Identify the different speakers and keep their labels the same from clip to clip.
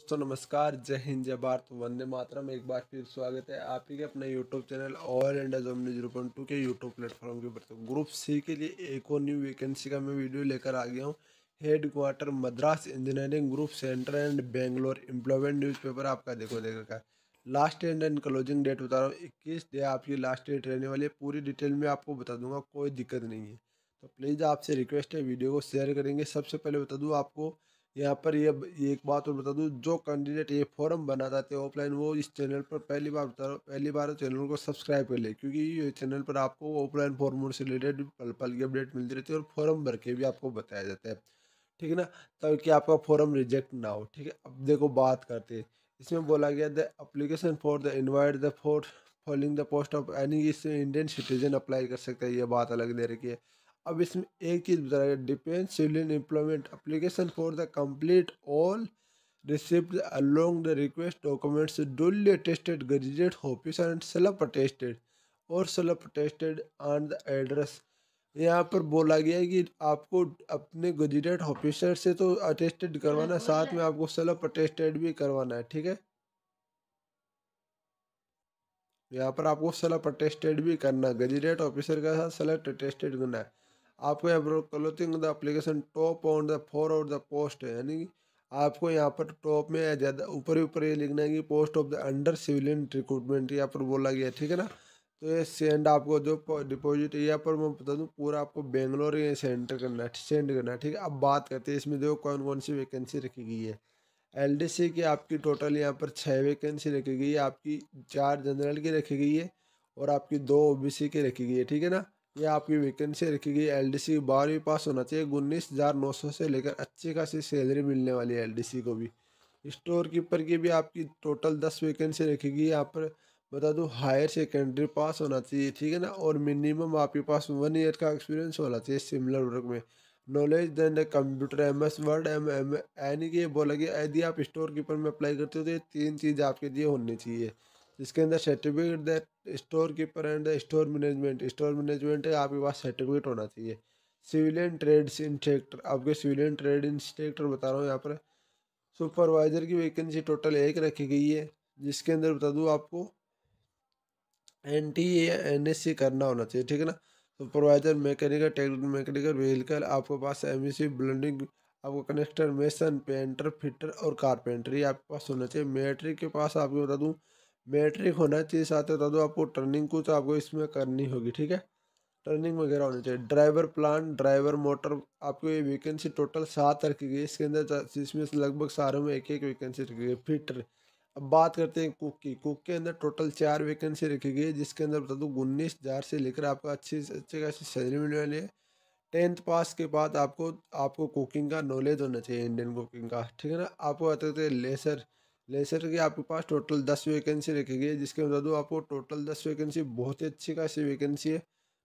Speaker 1: दोस्तों नमस्कार जय हिंद जय भारत वंदे मातरम एक बार फिर स्वागत है आप ही के अपने YouTube channel all India job zero point two के यूट्यूब प्लेटफॉर्म के ऊपर तो ग्रुप सी के लिए एक और न्यू वैकेंसी का मैं वीडियो लेकर आ गया हूँ headquarter Madras engineering group centre and Bangalore employment newspaper आपका देखो देखा का last and and closing date बता रहा हूँ इक्कीस डे आपकी लास्ट डेट रहने वाली है पूरी डिटेल में आपको बता दूंगा कोई दिक्कत नहीं है तो प्लीज़ आपसे रिक्वेस्ट है वीडियो को शेयर करेंगे सबसे पहले बता दूँ आपको यहाँ पर ये एक बात और बता दूँ जो कैंडिडेट ये फॉर्म बनाता थे ऑफलाइन वो इस चैनल पर पहली बार बता रहा पहली बार चैनल को सब्सक्राइब कर ले क्योंकि ये चैनल पर आपको ऑफलाइन फॉर्म से रिलेटेड पल पल की अपडेट मिलती रहती है और फॉर्म भर के भी आपको बताया जाता है ठीक है ना ताकि आपका फॉर्म रिजेक्ट ना हो ठीक है अब देखो बात करते हैं इसमें बोला गया the application for the invite the for following the post of any इसमें इंडियन सिटीजन अप्लाई कर सकता है ये बात अलग दे रखी है अब इसमें एक चीज़ बता रहा है depend civilian employment application for the complete all receipt along the request documents duly attested gazette officer and self attested और self attested on the address यहाँ पर बोला गया है कि आपको अपने गजरेट ऑफिसर से तो अटेस्टेड करवाना है साथ में आपको सेल्फ अटेस्टेड भी करवाना है ठीक है यहाँ पर आपको सेल्फ अटेस्टेड भी करना है गजरेट ऑफिसर के साथ सेल्फ अटेस्टेड करना है आपको यहाँ पर clothing the application top on the for of the post है यानी आपको यहाँ पर टॉप में ज़्यादा ऊपर ही ऊपर ये लिखना है कि post of the under civilian recruitment यहाँ पर बोला गया ठीक है ना तो ये सेंड आपको जो डिपॉजिट यहाँ पर मैं बता दूँ पूरा आपको बेंगलोर ये सेंटर करना है सेंड करना है ठीक है अब बात करते हैं इसमें जो कौन कौन सी वैकेंसी रखी गई है एल की आपकी टोटल यहाँ पर छः वैकेंसी रखी गई है आपकी चार जनरल की रखी गई है और आपकी दो ओ की रखी गई है ठीक है ना ये आपकी वैकेंसी रखी गई एल डी सी बारहवीं पास होना चाहिए उन्नीस हज़ार नौ सौ से लेकर अच्छी खासी सैलरी मिलने वाली है एल डी सी को भी स्टोर कीपर की भी आपकी टोटल दस वैकेंसी रखी गई यहाँ पर बता दूँ हायर सेकेंडरी पास होना चाहिए ठीक है ना और मिनिमम आपके पास वन ईयर का एक्सपीरियंस होना चाहिए सिमिलर वर्क में knowledge then computer M S word M M यानी कि ये बोला गया यदि आप स्टोर कीपर में अप्लाई करते हो तो ये तीन चीज़ आपके लिए होनी चाहिए इसके अंदर certificate that store keeper and store management store management आपके पास सर्टिफिकेट होना चाहिए सिविलियन ट्रेड्स इंस्ट्रेक्टर आपके सिविलियन ट्रेड इंस्ट्रेक्टर बता रहा हूँ यहाँ पर सुपरवाइज़र की वैकेंसी टोटल एक रखी गई है जिसके अंदर बता दूँ आपको N T N S C करना होना चाहिए ठीक है ना supervisor mechanical technical mechanical vehicle आपके पास एम ई सी ब्लेंडिंग आपको कनेक्टर मेसन पेंटर फिटर और कारपेंटर ये आपके पास होना चाहिए मैट्रिक के पास आपको बता दूँ मैट्रिक होना चाहिए साथ बता दूँ आपको टर्निंग को तो आपको इसमें करनी होगी ठीक है टर्निंग वगैरह होनी चाहिए ड्राइवर प्लान ड्राइवर मोटर आपको ये वैकेंसी टोटल सात रखी गई इसके अंदर जिसमें से लगभग सारों में एक एक वैकेंसी रखी गई फिटर अब बात करते हैं कुक की कुक के अंदर टोटल चार वैकेंसी रखी गई है जिसके अंदर बता दूँ उन्नीस हज़ार से लेकर आपको अच्छी अच्छे खासी सैलरी मिलने वाली है टेंथ पास के बाद आपको आपको कुकिंग का नॉलेज होना चाहिए इंडियन कुकिंग का ठीक है ना आपको आते लेसर लेसर की आपके पास टोटल दस वैकेंसी रखी गई है जिसके बता दूँ आपको टोटल दस वैकेंसी बहुत ही अच्छी खासी वैकेंसी है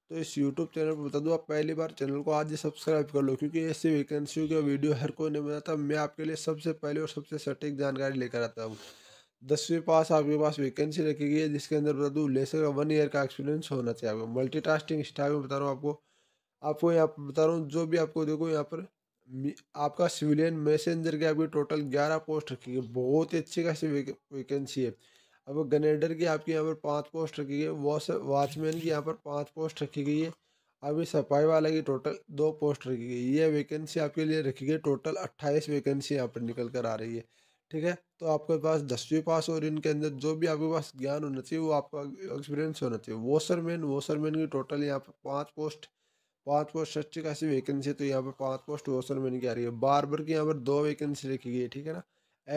Speaker 1: तो इस यूट्यूब चैनल पर बता दूँ आप पहली बार चैनल को आज ही सब्सक्राइब कर लो क्योंकि ऐसी वैकेंसियों का वीडियो हर कोई नहीं बनाता मैं आपके लिए सबसे पहले और सबसे सटीक जानकारी लेकर आता हूँ दसवीं पास आपके पास वैकेंसी रखी गई है जिसके अंदर बता दूँ लेसर का वन ईयर का एक्सपीरियंस होना चाहिए आपको मल्टी टास्किंग स्टाइल में बता रहा हूँ आपको आपको यहाँ पर बता रहा हूँ जो भी आपको देखो यहाँ पर आपका सिविलियन मैसेंजर की आपकी टोटल ग्यारह पोस्ट रखी गई बहुत ही अच्छी खासी वैकेंसी है अब गनेडर की आपके यहाँ पर पाँच पोस्ट रखी गई वॉश वॉचमैन की यहाँ पर पाँच पोस्ट रखी गई है अभी सफाई वाला की टोटल दो पोस्ट रखी गई ये वैकेंसी आपके लिए रखी गई टोटल अट्ठाईस वैकेंसी यहाँ पर निकल कर आ रही है ठीक है तो आपके पास दसवीं पास और इनके अंदर जो भी आपके पास ज्ञान होना चाहिए वो आपका एक्सपीरियंस होना चाहिए वॉशरमैन वॉशरमैन की टोटल यहाँ पर पाँच पोस्ट पाँच पोस्ट सच्ची खासी वैकेंसी है तो यहाँ पर पाँच पोस्ट ओसन मैन की आ रही है बार बार की यहाँ पर दो वैकेंसी रखी गई है ठीक है ना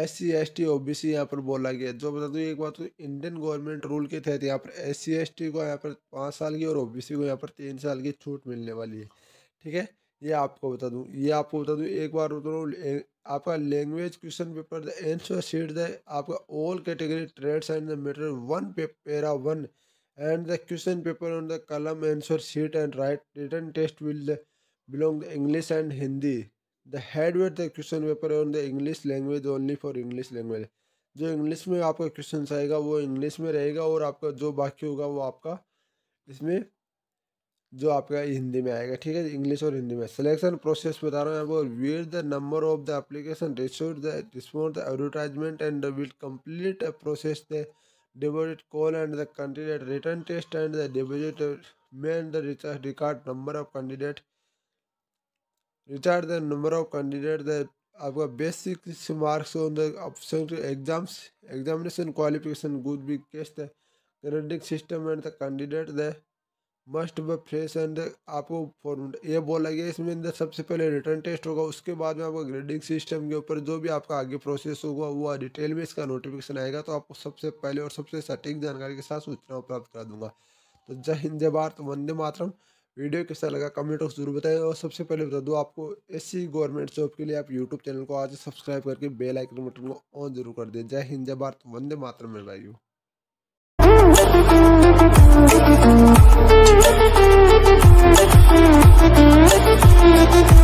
Speaker 1: S C S T O B C यहाँ पर बोला गया जो बता दूँ एक बात तो इंडियन गवर्नमेंट रूल के तहत यहाँ पर एस सी एस टी को यहाँ पर पाँच साल की और ओ बी सी को यहाँ पर तीन साल की छूट मिलने वाली है ठीक है ये आपको बता दूँ ये आपको बता दूँ एक बार उतरो आपका language question paper the answer sheet the आपका all category trades and the matter one para one and the question paper on the column answer sheet and write written test will belong English and Hindi. The head with the question paper on the English language only for English language. जो English में आपका question आएगा वो English में रहेगा और आपका जो बाकी होगा वो आपका इसमें जो आपका हिंदी में आएगा ठीक है इंग्लिश और हिंदी में सिलेक्शन प्रोसेस बता रहा हूँ आपको where the number of the application resort the respond the advertisement and will complete process the deposit coal and the candidate return test and the deposit main the research record number of candidate record the number of candidate the आपका basic marks on the option exams examination qualification good be test the grading system and the candidate the must be fresh and आपको format ये बोला गया इसमें अंदर सबसे पहले written test होगा उसके बाद में आपका ग्रेडिंग सिस्टम के ऊपर जो भी आपका आगे प्रोसेस होगा वो डिटेल में इसका नोटिफिकेशन आएगा तो आपको सबसे पहले और सबसे सटीक जानकारी के साथ सूचनाओं प्राप्त करा दूंगा तो जय हिंद जय भारत वंदे मातरम वीडियो कैसा लगा कमेंट बॉक्स जरूर बताएं और सबसे पहले बता दूँ आपको ऐसी गवर्नमेंट जॉब के लिए आप यूट्यूब चैनल को आज सब्सक्राइब करके बेल आइकन बटन को ऑन जरूर कर दें जय हिंद जय भारत वंदे मातरम मेरे भाइयों Thank you.